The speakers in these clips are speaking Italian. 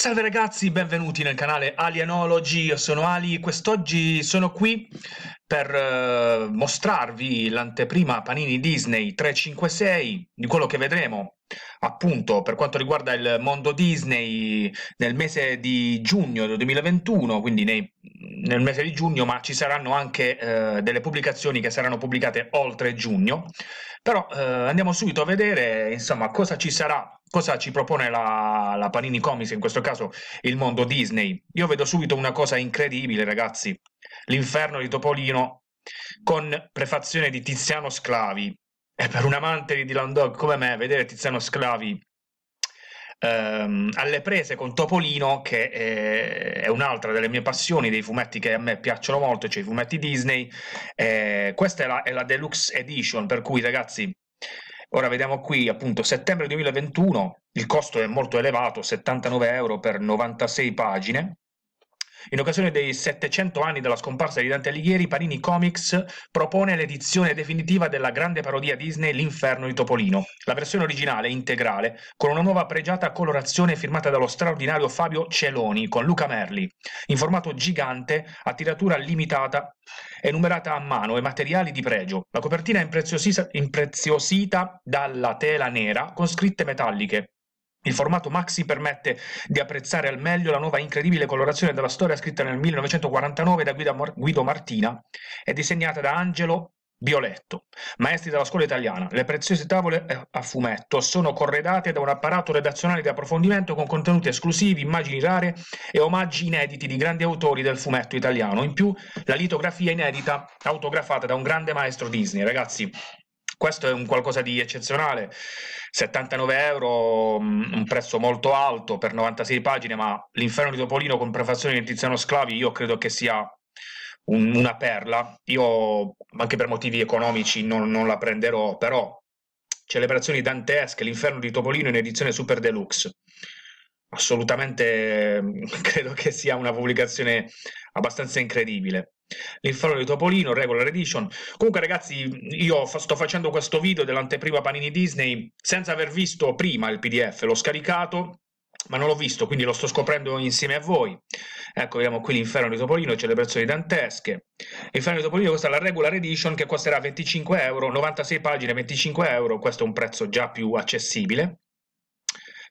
Salve ragazzi, benvenuti nel canale Alienology, io sono Ali, e quest'oggi sono qui per eh, mostrarvi l'anteprima Panini Disney 356 di quello che vedremo appunto per quanto riguarda il mondo Disney nel mese di giugno del 2021, quindi nei, nel mese di giugno, ma ci saranno anche eh, delle pubblicazioni che saranno pubblicate oltre giugno. Però eh, andiamo subito a vedere insomma cosa ci sarà. Cosa ci propone la, la Panini Comics, in questo caso il mondo Disney? Io vedo subito una cosa incredibile, ragazzi. L'inferno di Topolino con prefazione di Tiziano Sclavi, e per un amante di Dylan Dog come me, vedere Tiziano Sclavi ehm, alle prese con Topolino, che è, eh, è, un'altra delle mie passioni, dei fumetti che a me piacciono molto, cioè i fumetti Disney, eh, questa è la, è la deluxe edition, per cui ragazzi... Ora vediamo qui appunto settembre 2021, il costo è molto elevato, 79 euro per 96 pagine, in occasione dei 700 anni dalla scomparsa di Dante Alighieri, Panini Comics propone l'edizione definitiva della grande parodia Disney L'inferno di Topolino. La versione originale, integrale, con una nuova pregiata colorazione firmata dallo straordinario Fabio Celoni con Luca Merli, in formato gigante a tiratura limitata e numerata a mano e materiali di pregio. La copertina è impreziosita dalla tela nera con scritte metalliche il formato maxi permette di apprezzare al meglio la nuova incredibile colorazione della storia scritta nel 1949 da Guido Martina e disegnata da Angelo Violetto, maestri della scuola italiana. Le preziose tavole eh, a fumetto sono corredate da un apparato redazionale di approfondimento con contenuti esclusivi, immagini rare e omaggi inediti di grandi autori del fumetto italiano. In più, la litografia inedita autografata da un grande maestro Disney. Ragazzi, questo è un qualcosa di eccezionale, 79 euro, mm, un prezzo molto alto per 96 pagine, ma L'inferno di Topolino con prefazione di Tiziano Sclavi io credo che sia un, una perla. Io anche per motivi economici non, non la prenderò, però celebrazioni dantesche, L'inferno di Topolino in edizione super deluxe assolutamente credo che sia una pubblicazione abbastanza incredibile. L'inferno di Topolino, Regular Edition. Comunque, ragazzi, io fa sto facendo questo video dell'anteprima Panini Disney senza aver visto prima il PDF, l'ho scaricato, ma non l'ho visto, quindi lo sto scoprendo insieme a voi. Ecco, vediamo qui l'inferno di Topolino, celebrazioni dantesche. L'inferno di Topolino, questa è la regular edition che costerà 25 euro, 96 pagine, 25 euro, questo è un prezzo già più accessibile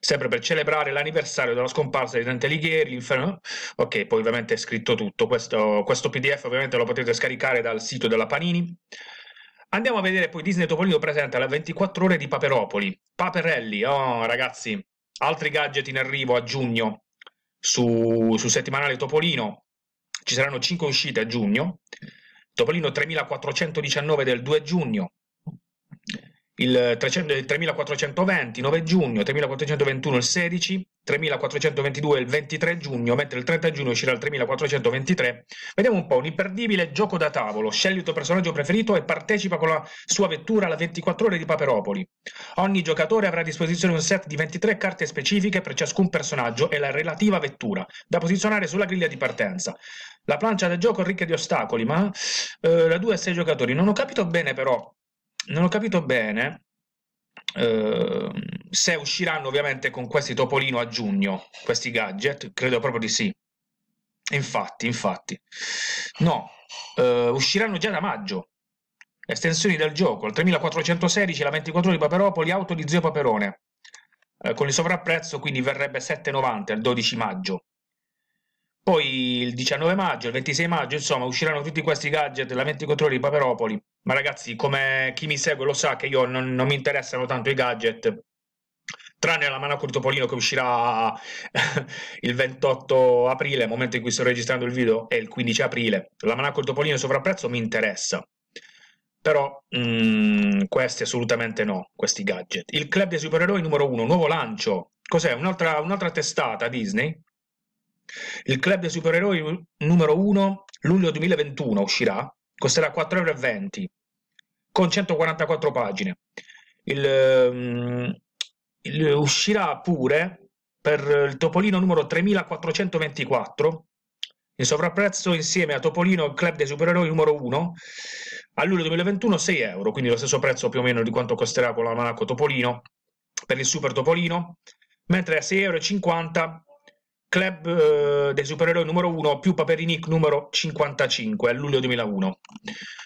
sempre per celebrare l'anniversario della scomparsa di Dante Alighieri. Il Ok, poi ovviamente è scritto tutto. Questo, questo PDF ovviamente lo potete scaricare dal sito della Panini. Andiamo a vedere poi Disney Topolino presenta la 24 ore di Paperopoli. Paperelli, oh ragazzi, altri gadget in arrivo a giugno su, su settimanale Topolino. Ci saranno 5 uscite a giugno. Topolino 3419 del 2 giugno, il, 300, il 3420 9 giugno, 3421 il 16, 3422 il 23 giugno, mentre il 30 giugno uscirà il 3423. Vediamo un po', un imperdibile gioco da tavolo, scegli il tuo personaggio preferito e partecipa con la sua vettura alla 24 ore di Paperopoli. Ogni giocatore avrà a disposizione un set di 23 carte specifiche per ciascun personaggio e la relativa vettura, da posizionare sulla griglia di partenza. La plancia del gioco è ricca di ostacoli, ma eh, da 2 a 6 giocatori. Non ho capito bene però non ho capito bene eh, se usciranno ovviamente con questi Topolino a giugno, questi gadget, credo proprio di sì. Infatti, infatti. No, eh, usciranno già da maggio. Estensioni del gioco, il 3416, la 24 di Paperopoli, auto di Zio Paperone. Eh, con il sovrapprezzo quindi verrebbe 7,90 il 12 maggio. Poi il 19 maggio, il 26 maggio, insomma, usciranno tutti questi gadget della 24 ore di Paperopoli. Ma ragazzi, come chi mi segue lo sa che io non, non mi interessano tanto i gadget, tranne la mano a Curto che uscirà il 28 aprile, momento in cui sto registrando il video, è il 15 aprile. La mano a Curto sovrapprezzo mi interessa, però mh, mm, questi assolutamente no, questi gadget. Il club dei supereroi numero 1, nuovo lancio. Cos'è? Un'altra, un'altra testata Disney? Il club dei supereroi numero 1 luglio 2021 uscirà, costerà 4,20 euro con 144 pagine. Il, ehm, il, uscirà pure per il Topolino numero 3424 in sovrapprezzo insieme a Topolino il Club dei Supereroi numero 1 a luglio 2021 6 euro, quindi lo stesso prezzo più o meno di quanto costerà con la l'almanacco Topolino per il Super Topolino, mentre a 6,50 euro club eh, dei supereroi numero 1 più Paperinic numero 55 a luglio 2001.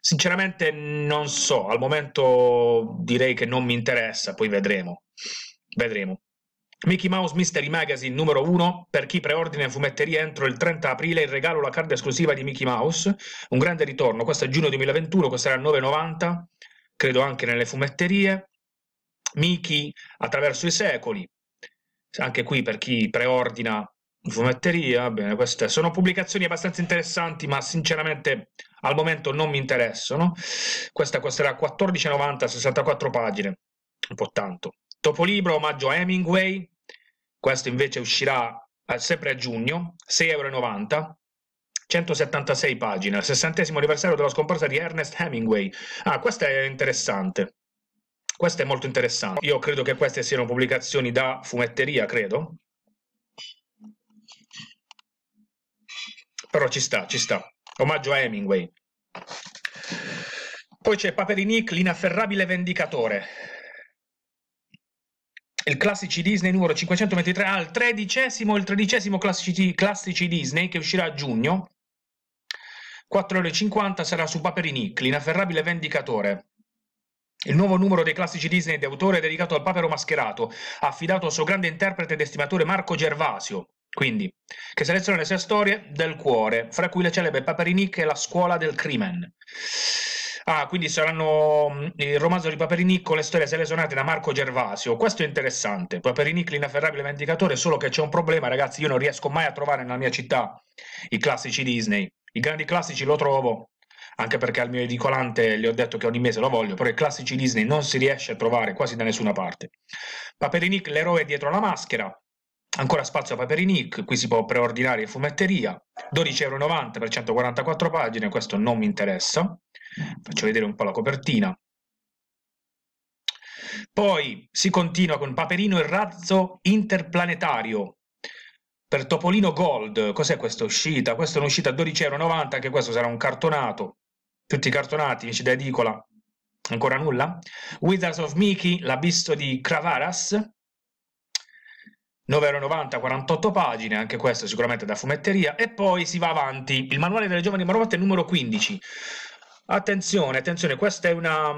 Sinceramente non so, al momento direi che non mi interessa, poi vedremo. Vedremo. Mickey Mouse Mystery Magazine numero 1 per chi preordina in fumetteria entro il 30 aprile in regalo la carta esclusiva di Mickey Mouse, un grande ritorno, questo è giugno 2021, costerà 9,90, credo anche nelle fumetterie. Mickey attraverso i secoli, anche qui per chi preordina fumetteria, bene, queste sono pubblicazioni abbastanza interessanti, ma sinceramente al momento non mi interessano. Questa costerà 14,90, 64 pagine, un po' tanto. Topolibro, omaggio a Hemingway, questo invece uscirà eh, sempre a giugno, 6,90 euro, 176 pagine, al sessantesimo anniversario della scomparsa di Ernest Hemingway. Ah, questa è interessante. Questa è molto interessante. Io credo che queste siano pubblicazioni da fumetteria, credo, però ci sta, ci sta. Omaggio a Hemingway. Poi c'è Paperinic, l'inafferrabile vendicatore. Il classici Disney numero 523 al ah, tredicesimo, il tredicesimo classici, classici Disney che uscirà a giugno. 4,50€ sarà su Paperinic, l'inafferrabile vendicatore. Il nuovo numero dei classici Disney d'autore è dedicato al papero mascherato, affidato al suo grande interprete ed estimatore Marco Gervasio. Quindi, che seleziona le sue storie del cuore, fra cui la celebre Paperinic e la scuola del crimen. Ah, quindi saranno mm, il romanzo di Paperinic con le storie selezionate da Marco Gervasio. Questo è interessante. Paperinic, l'inafferrabile vendicatore, solo che c'è un problema, ragazzi. Io non riesco mai a trovare nella mia città i classici Disney. I grandi classici lo trovo, anche perché al mio edicolante gli ho detto che ogni mese lo voglio, però i classici Disney non si riesce a trovare quasi da nessuna parte. Paperinic, l'eroe dietro la maschera, Ancora spazio a Paperinic, qui si può preordinare in fumetteria, 12,90 euro per 144 pagine, questo non mi interessa, faccio vedere un po' la copertina. Poi si continua con Paperino e razzo interplanetario per Topolino Gold, cos'è questa uscita? Questa è un'uscita a 12,90 euro, anche questo sarà un cartonato, tutti cartonati, invece da edicola, ancora nulla. Wizards of Mickey, l'abisso di Cravaras, 9,90 48 pagine, anche questo sicuramente da fumetteria, e poi si va avanti. Il manuale delle giovani marmotte numero 15. Attenzione, attenzione, questa è una,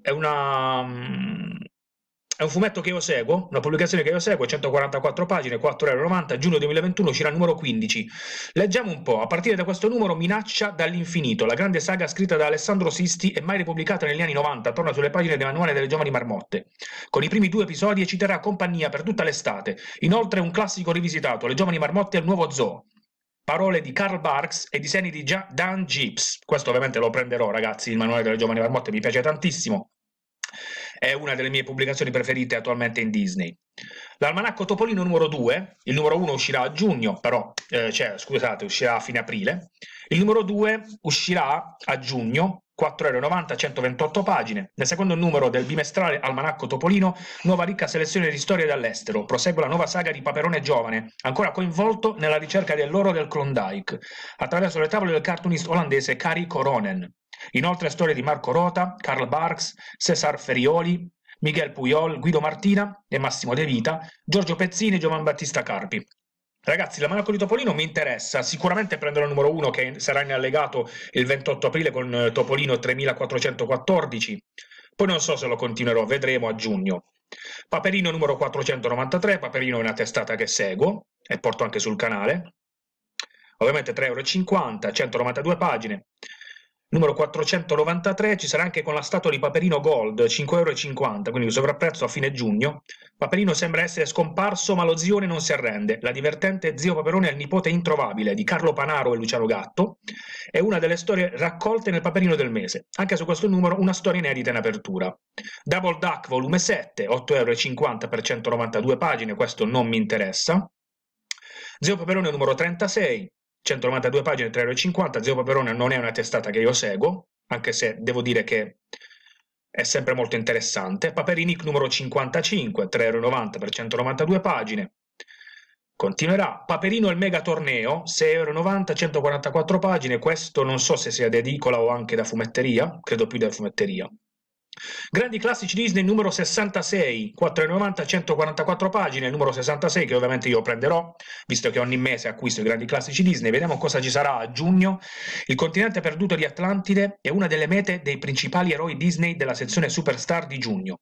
è una è un fumetto che io seguo, una pubblicazione che io seguo, 144 pagine, 4,90 euro, giugno 2021, uscirà il numero 15. Leggiamo un po', a partire da questo numero Minaccia dall'infinito, la grande saga scritta da Alessandro Sisti e mai ripubblicata negli anni 90, torna sulle pagine del manuale delle giovani marmotte. Con i primi due episodi e ci terrà compagnia per tutta l'estate. Inoltre un classico rivisitato, Le giovani marmotte al nuovo zoo parole di Karl Barks e disegni di Dan Gibbs. Questo ovviamente lo prenderò, ragazzi, il manuale delle giovani marmotte mi piace tantissimo è una delle mie pubblicazioni preferite attualmente in Disney. L'almanacco Topolino numero 2, il numero 1 uscirà a giugno, però, eh, cioè, scusate, uscirà a fine aprile, il numero 2 uscirà a giugno, 4,90 euro, 128 pagine. Nel secondo numero del bimestrale Almanacco Topolino, nuova ricca selezione di storie dall'estero. Prosegue la nuova saga di Paperone Giovane, ancora coinvolto nella ricerca dell'oro del Klondike, attraverso le tavole del cartoonist olandese Kari Koronen. Inoltre storie di Marco Rota, Karl Barks, Cesar Ferioli, Miguel Puyol, Guido Martina e Massimo De Vita, Giorgio Pezzini e Giovan Battista Carpi. Ragazzi, la Monaco di Topolino mi interessa, sicuramente prendo la numero 1 che sarà in allegato il 28 aprile con eh, Topolino 3414, poi non so se lo continuerò, vedremo a giugno. Paperino numero 493, Paperino è una testata che seguo e porto anche sul canale, ovviamente 3,50 euro, 192 pagine, numero 493, ci sarà anche con la statua di Paperino Gold, 5,50€, quindi sovrapprezzo a fine giugno. Paperino sembra essere scomparso, ma lo zione non si arrende. La divertente Zio Paperone è il nipote introvabile di Carlo Panaro e Luciano Gatto. È una delle storie raccolte nel Paperino del mese. Anche su questo numero una storia inedita in apertura. Double Duck volume 7, 8,50€ per 192 pagine, questo non mi interessa. Zio Paperone numero 36, 192 pagine, 3,50 euro. Zio Paperone non è una testata che io seguo, anche se devo dire che è sempre molto interessante. Paperinic numero 55, 3,90 euro per 192 pagine. Continuerà Paperino il mega torneo, 6,90 euro, 144 pagine. Questo non so se sia da edicola o anche da fumetteria, credo più da fumetteria. Grandi classici Disney numero 66, 4,90, 144 pagine, numero 66 che ovviamente io prenderò, visto che ogni mese acquisto i grandi classici Disney, vediamo cosa ci sarà a giugno. Il continente perduto di Atlantide è una delle mete dei principali eroi Disney della sezione Superstar di giugno.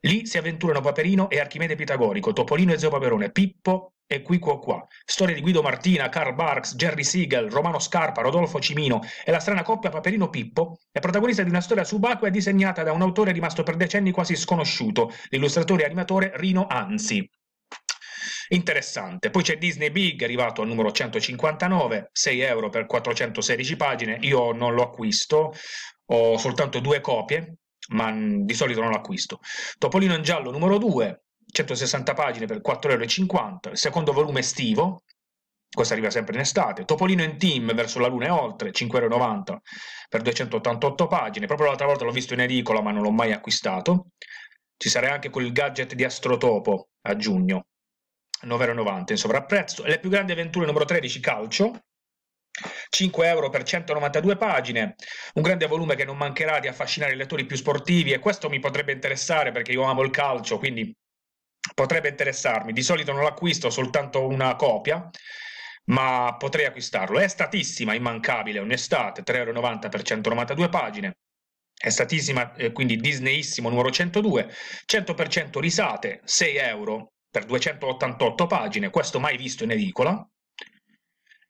Lì si avventurano Paperino e Archimede Pitagorico, Topolino e Zio Paperone, Pippo e qui qua qua. Storie di Guido Martina, Karl Barks, Jerry Siegel, Romano Scarpa, Rodolfo Cimino e la strana coppia Paperino Pippo è protagonista di una storia subacquea disegnata da un autore rimasto per decenni quasi sconosciuto, l'illustratore e animatore Rino Anzi. Interessante. Poi c'è Disney Big, arrivato al numero 159, 6 euro per 416 pagine. Io non lo acquisto, ho soltanto due copie ma di solito non acquisto. Topolino in giallo numero 2, 160 pagine per 4,50 euro, il secondo volume estivo, questo arriva sempre in estate, Topolino in team verso la luna e oltre, 5,90 euro per 288 pagine, proprio l'altra volta l'ho visto in edicola ma non l'ho mai acquistato, ci sarà anche quel gadget di Astrotopo a giugno, 9,90 euro in sovrapprezzo, le più grandi avventure numero 13 calcio, 5 euro per 192 pagine, un grande volume che non mancherà di affascinare i lettori più sportivi e questo mi potrebbe interessare perché io amo il calcio, quindi potrebbe interessarmi. Di solito non l'acquisto, soltanto una copia, ma potrei acquistarlo. È statissima, immancabile, un'estate, 3,90 euro per 192 pagine. È statissima, eh, quindi Disneyissimo numero 102, 100% risate, 6 euro per 288 pagine, questo mai visto in edicola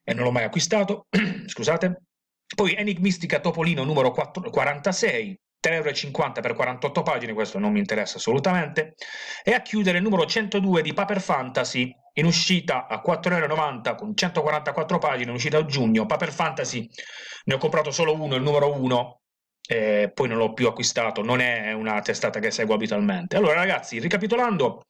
e non l'ho mai acquistato, scusate. Poi Enigmistica Topolino numero 4, 46, 3,50€ per 48 pagine, questo non mi interessa assolutamente, e a chiudere il numero 102 di Paper Fantasy, in uscita a 4,90€ con 144 pagine, in uscita a giugno. Paper Fantasy ne ho comprato solo uno, il numero 1, e poi non l'ho più acquistato, non è una testata che seguo abitualmente. Allora ragazzi, ricapitolando,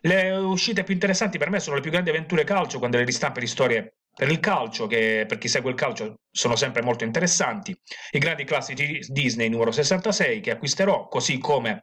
le uscite più interessanti per me sono le più grandi avventure calcio, quando le ristampe di storie per il calcio, che per chi segue il calcio sono sempre molto interessanti, i grandi classici Disney numero 66 che acquisterò, così come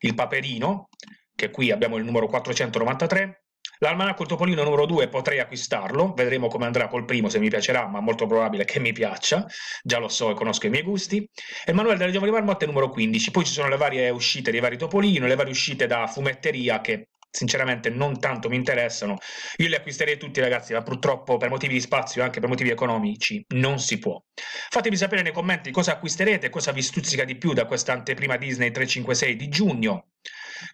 il Paperino, che qui abbiamo il numero 493, l'Almanacco il Topolino numero 2 potrei acquistarlo, vedremo come andrà col primo, se mi piacerà, ma molto probabile che mi piaccia, già lo so e conosco i miei gusti, e Manuel delle Giovani Marmotte numero 15, poi ci sono le varie uscite dei vari Topolino, le varie uscite da fumetteria che sinceramente non tanto mi interessano. Io li acquisterei tutti, ragazzi, ma purtroppo per motivi di spazio e anche per motivi economici non si può. Fatemi sapere nei commenti cosa acquisterete, cosa vi stuzzica di più da questa anteprima Disney 356 di giugno,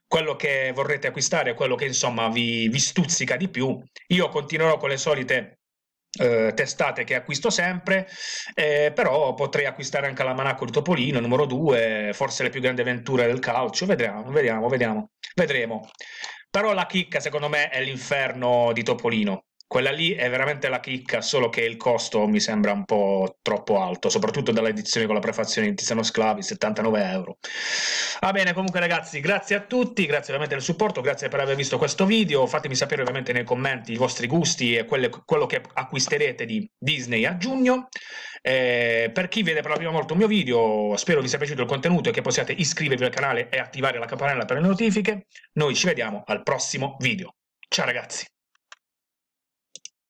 quello che vorrete acquistare, quello che insomma vi, vi stuzzica di più. Io continuerò con le solite eh, testate che acquisto sempre, eh, però potrei acquistare anche la l'Amanacco di Topolino, numero 2, forse le più grandi avventure del calcio, vedremo, vediamo, vediamo, vedremo. Però la chicca secondo me è l'inferno di Topolino, quella lì è veramente la chicca, solo che il costo mi sembra un po' troppo alto, soprattutto dall'edizione con la prefazione di Tiziano Sclavi, 79 euro. Va bene, comunque ragazzi, grazie a tutti, grazie ovviamente del supporto, grazie per aver visto questo video, fatemi sapere ovviamente nei commenti i vostri gusti e quelle, quello che acquisterete di Disney a giugno. Eh, per chi vede per la prima volta un mio video, spero vi sia piaciuto il contenuto e che possiate iscrivervi al canale e attivare la campanella per le notifiche. Noi ci vediamo al prossimo video. Ciao ragazzi!